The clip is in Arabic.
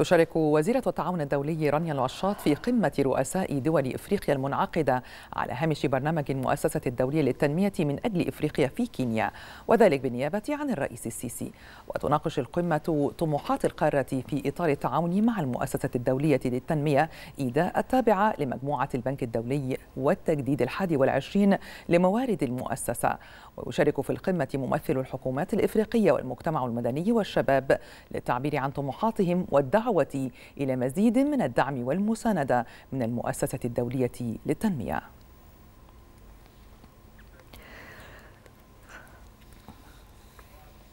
تشارك وزيرة التعاون الدولي رانيا العشاط في قمة رؤساء دول إفريقيا المنعقدة على هامش برنامج المؤسسة الدولية للتنمية من أجل إفريقيا في كينيا وذلك بالنيابة عن الرئيس السيسي وتناقش القمة طموحات القارة في إطار التعاون مع المؤسسة الدولية للتنمية إيداء التابعة لمجموعة البنك الدولي والتجديد الحادي والعشرين لموارد المؤسسة ويشارك في القمة ممثل الحكومات الإفريقية والمجتمع المدني والشباب للتعبير عن طموحاتهم والدعوة الدعوة إلى مزيد من الدعم والمساندة من المؤسسة الدولية للتنمية